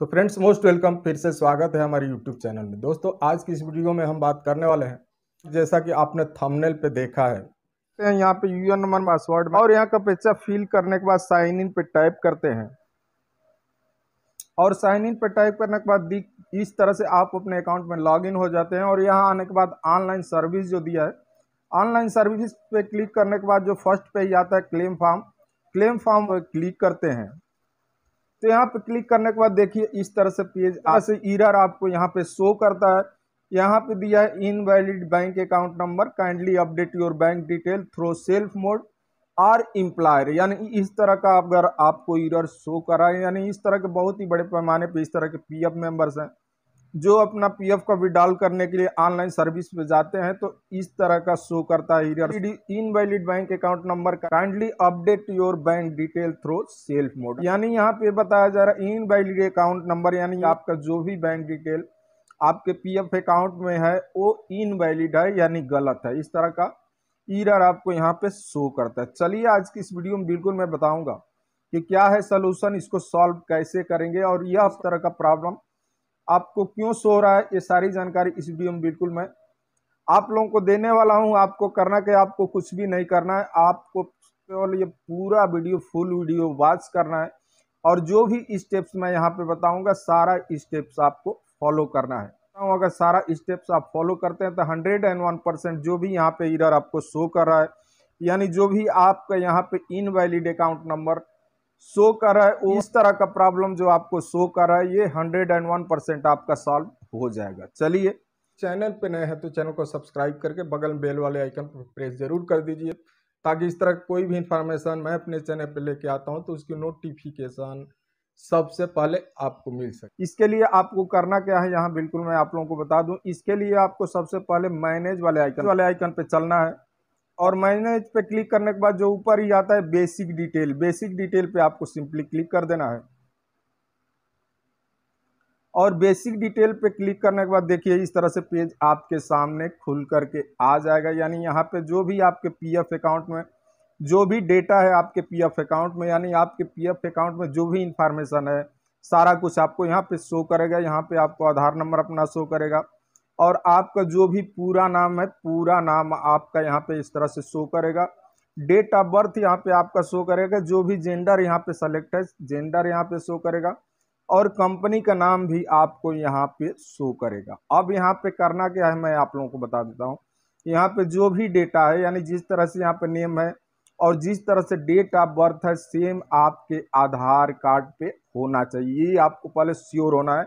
तो friends most welcome फिर से स्वागत है हमारे यूट्यूब चैनल में दोस्तों आज की इस वीडियो में हम बात करने वाले हैं जैसा कि आपने थंबनेल पे देखा है तो यहाँ पे यू नंबर पासवर्ड और यहाँ का पेचा फिल करने के बाद साइन इन पे टाइप करते हैं और साइन इन पे टाइप करने के बाद इस तरह से आप अपने अकाउंट में लॉग हो जाते हैं और यहाँ आने के बाद ऑनलाइन सर्विस जो दिया है ऑनलाइन सर्विस पे क्लिक करने के बाद जो फर्स्ट पेज आता है claim form claim form click करते हैं तो यहाँ पे क्लिक करने के बाद देखिए इस तरह से पेज ऐसे ईरर आपको यहाँ पे शो करता है यहाँ पे दिया है invalid bank account number kindly update your bank detail through self mode or employer यानी इस तरह का अगर आपको ईरर शो कराए यानी इस तरह के बहुत ही बड़े पैमाने पर इस तरह के एफ मेंबर्स हैं जो अपना पीएफ का विड्रॉल करने के लिए ऑनलाइन सर्विस में जाते हैं तो इस तरह का शो करता है इन invalid bank account number kindly update your bank detail through self mode यानी यहाँ पे बताया जा रहा है इनवैलिड अकाउंट नंबर यानी आपका जो भी बैंक डिटेल आपके पीएफ अकाउंट में है वो इनवैलिड है यानी गलत है इस तरह का ईरर आपको यहाँ पे शो करता है चलिए आज की इस वीडियो में बिल्कुल मैं बताऊंगा कि क्या है सोल्यूशन इसको सॉल्व कैसे करेंगे और यह तरह का प्रॉब्लम आपको क्यों शो हो रहा है ये सारी जानकारी इस वीडियो में बिल्कुल मैं आप लोगों को देने वाला हूँ आपको करना क्या आपको कुछ भी नहीं करना है आपको केवल ये पूरा वीडियो फुल वीडियो वॉच करना है और जो भी स्टेप्स मैं यहाँ पे बताऊँगा सारा स्टेप्स आपको फॉलो करना है बताऊँ अगर सारा स्टेप्स आप फॉलो करते हैं तो हंड्रेड एंड वन परसेंट जो भी यहाँ पे इधर आपको शो कर रहा है यानी जो भी आपका यहाँ पे इनवैलिड अकाउंट नंबर शो कर रहा है इस तरह का प्रॉब्लम जो आपको शो कर रहा है ये हंड्रेड एंड वन परसेंट आपका सॉल्व हो जाएगा चलिए चैनल पे नए हैं तो चैनल को सब्सक्राइब करके बगल में बेल वाले आइकन पर प्रेस जरूर कर दीजिए ताकि इस तरह कोई भी इन्फॉर्मेशन मैं अपने चैनल पे लेके आता हूँ तो उसकी नोटिफिकेशन सबसे पहले आपको मिल सके इसके लिए आपको करना क्या है यहाँ बिल्कुल मैं आप लोगों को बता दूँ इसके लिए आपको सबसे पहले मैनेज वाले आइकन वाले आइकन पर चलना है और मैंने इस पर क्लिक करने के बाद जो ऊपर ही आता है बेसिक डिटेल बेसिक डिटेल पे आपको सिंपली क्लिक कर देना है और बेसिक डिटेल पे क्लिक करने के बाद देखिए इस तरह से पेज आपके सामने खुल करके आ जाएगा यानी यहाँ पे जो भी आपके पीएफ अकाउंट में जो भी डेटा है आपके पीएफ अकाउंट में यानी आपके पीएफ अकाउंट में जो भी इंफॉर्मेशन है सारा कुछ आपको यहाँ पे शो करेगा यहाँ पे आपको आधार नंबर अपना शो करेगा और आपका जो भी पूरा नाम है पूरा नाम आपका यहाँ पे इस तरह से शो करेगा डेट ऑफ बर्थ यहाँ पे आपका शो करेगा जो भी जेंडर यहाँ पे सेलेक्ट है जेंडर यहाँ पे शो करेगा और कंपनी का नाम भी आपको यहाँ पे शो करेगा अब यहाँ पे करना क्या है मैं आप लोगों को बता देता हूँ यहाँ पे जो भी डेटा है यानी जिस तरह से यहाँ पे नेम है और जिस तरह से डेट ऑफ बर्थ है सेम आपके आधार कार्ड पे होना चाहिए ये आपको पहले श्योर होना है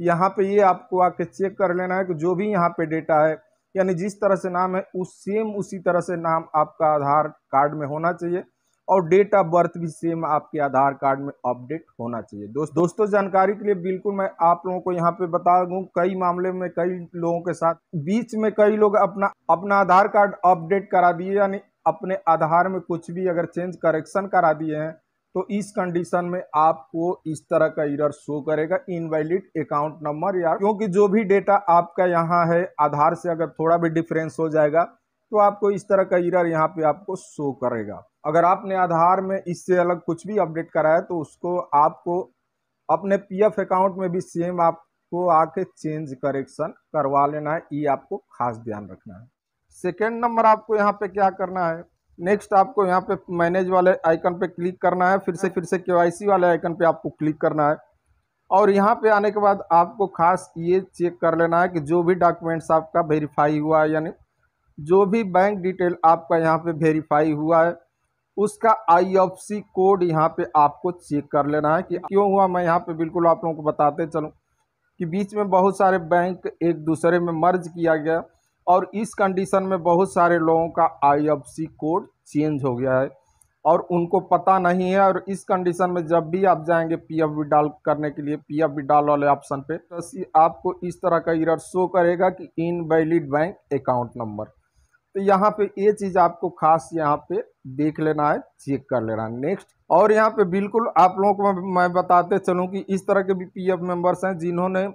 यहाँ पे ये आपको आके चेक कर लेना है कि जो भी यहाँ पे डेटा है यानी जिस तरह से नाम है उस सेम उसी तरह से नाम आपका आधार कार्ड में होना चाहिए और डेट ऑफ बर्थ भी सेम आपके आधार कार्ड में अपडेट होना चाहिए दोस्त दोस्तों जानकारी के लिए बिल्कुल मैं आप लोगों को यहाँ पे बता दूँ कई मामले में कई लोगों के साथ बीच में कई लोग अपना अपना आधार कार्ड अपडेट करा दिए यानी अपने आधार में कुछ भी अगर चेंज करेक्शन करा दिए हैं तो इस कंडीशन में आपको इस तरह का इरर शो करेगा इनवैलिड अकाउंट नंबर या क्योंकि जो भी डेटा आपका यहाँ है आधार से अगर थोड़ा भी डिफरेंस हो जाएगा तो आपको इस तरह का इरर यहाँ पे आपको शो करेगा अगर आपने आधार में इससे अलग कुछ भी अपडेट कराया तो उसको आपको अपने पीएफ अकाउंट में भी सेम आपको आके चेंज करेक्शन करवा लेना है ये आपको खास ध्यान रखना है सेकेंड नंबर आपको यहाँ पे क्या करना है नेक्स्ट आपको यहाँ पे मैनेज वाले आइकन पे क्लिक करना है फिर से हाँ। फिर से के वाले आइकन पे आपको क्लिक करना है और यहाँ पे आने के बाद आपको खास ये चेक कर लेना है कि जो भी डॉक्यूमेंट्स आपका वेरीफाई हुआ है यानी जो भी बैंक डिटेल आपका यहाँ पे वेरीफाई हुआ है उसका आई कोड यहाँ पर आपको चेक कर लेना है कि क्यों हुआ मैं यहाँ पर बिल्कुल आप लोगों को बताते चलूँ कि बीच में बहुत सारे बैंक एक दूसरे में मर्ज किया गया और इस कंडीशन में बहुत सारे लोगों का आईएफसी कोड चेंज हो गया है और उनको पता नहीं है और इस कंडीशन में जब भी आप जाएंगे पी एफ डाल करने के लिए पी एफ डाल वाले ऑप्शन पे तो आपको इस तरह का इरर शो करेगा कि इनवैलिड बैंक अकाउंट नंबर तो यहाँ पे ये चीज़ आपको खास यहाँ पे देख लेना है चेक कर लेना है नेक्स्ट और यहाँ पे बिल्कुल आप लोगों को मैं बताते चलूँ कि इस तरह के भी पी एफ मेम्बर्स हैं जिन्होंने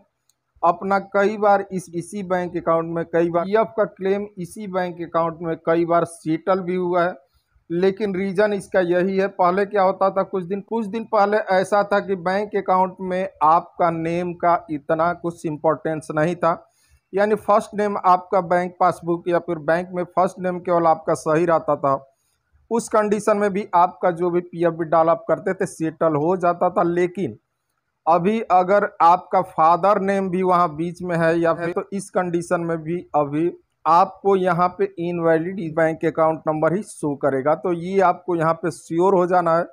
अपना कई बार इस इसी बैंक अकाउंट में कई बार पी e का क्लेम इसी बैंक अकाउंट में कई बार सेटल भी हुआ है लेकिन रीज़न इसका यही है पहले क्या होता था कुछ दिन कुछ दिन पहले ऐसा था कि बैंक अकाउंट में आपका नेम का इतना कुछ इम्पोर्टेंस नहीं था यानी फर्स्ट नेम आपका बैंक पासबुक या फिर बैंक में फर्स्ट नेम केवल आपका सही रहता था उस कंडीशन में भी आपका जो भी पी एफ डाल आप करते थे सेटल हो जाता था लेकिन अभी अगर आपका फादर नेम भी वहाँ बीच में है या फिर तो इस कंडीशन में भी अभी आपको यहाँ पे इनवैलिड बैंक अकाउंट नंबर ही शो करेगा तो ये आपको यहाँ पे श्योर हो जाना है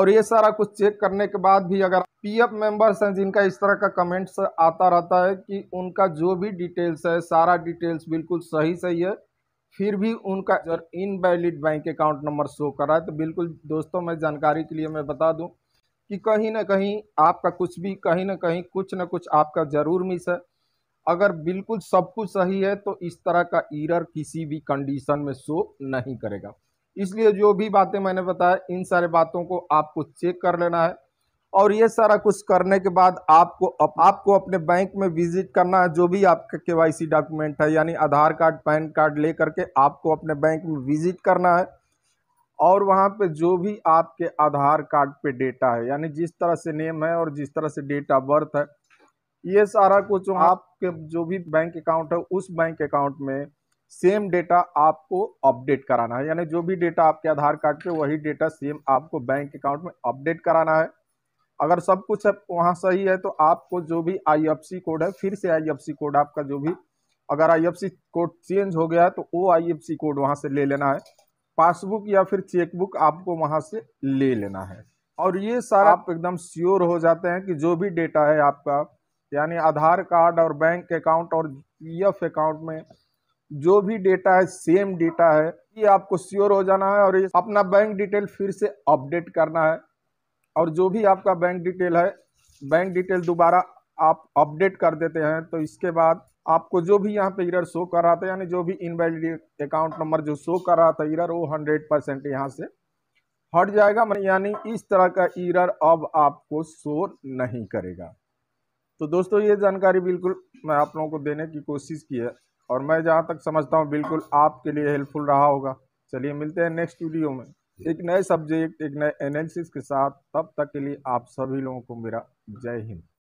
और ये सारा कुछ चेक करने के बाद भी अगर पीएफ मेंबर्स हैं जिनका इस तरह का कमेंट्स आता रहता है कि उनका जो भी डिटेल्स है सारा डिटेल्स बिल्कुल सही सही है फिर भी उनका invalid bank account number show कराए है तो बिल्कुल दोस्तों मैं जानकारी के लिए मैं बता दूँ कि कहीं ना कहीं आपका कुछ भी कहीं ना कहीं कुछ ना कुछ आपका ज़रूर मिस है अगर बिल्कुल सब कुछ सही है तो इस तरह का ईरर किसी भी कंडीशन में शो नहीं करेगा इसलिए जो भी बातें मैंने बताया इन सारे बातों को आपको चेक कर लेना है और ये सारा कुछ करने के बाद आपको अप, आपको अपने बैंक में विजिट करना है जो भी आपका के डॉक्यूमेंट है यानी आधार कार्ड पैन कार्ड ले करके आपको अपने बैंक में विजिट करना है और वहाँ पे जो भी आपके आधार कार्ड पे डेटा है यानी जिस तरह से नेम है और जिस तरह से डेट ऑफ बर्थ है ये सारा कुछ आपके जो भी बैंक अकाउंट है उस बैंक अकाउंट में सेम डेटा आपको अपडेट कराना है यानी जो भी डेटा आपके आधार कार्ड पे वही डेटा सेम आपको बैंक अकाउंट में अपडेट कराना है अगर सब कुछ वहाँ सही है तो आपको जो भी आई कोड है फिर से आई कोड आपका जो भी अगर आई कोड चेंज हो गया है तो वो आई कोड वहाँ से ले लेना है पासबुक या फिर चेकबुक आपको वहां से ले लेना है और ये सारा आप एकदम श्योर हो जाते हैं कि जो भी डेटा है आपका यानी आधार कार्ड और बैंक अकाउंट और पीएफ e अकाउंट में जो भी डेटा है सेम डेटा है ये आपको श्योर हो जाना है और ये अपना बैंक डिटेल फिर से अपडेट करना है और जो भी आपका बैंक डिटेल है बैंक डिटेल दोबारा आप अपडेट कर देते हैं तो इसके बाद आपको जो भी यहाँ पे इरर शो कर रहा था यानी जो भी इनवैलिड अकाउंट नंबर जो शो कर रहा था इरर वो हंड्रेड परसेंट यहाँ से हट जाएगा यानी इस तरह का इरर अब आपको शो नहीं करेगा तो दोस्तों ये जानकारी बिल्कुल मैं आप लोगों को देने की कोशिश की है और मैं जहाँ तक समझता हूँ बिल्कुल आपके लिए हेल्पफुल रहा होगा चलिए मिलते हैं नेक्स्ट वीडियो में एक नए सब्जेक्ट एक नए एनालिसिस के साथ तब तक के लिए आप सभी लोगों को मेरा जय हिंद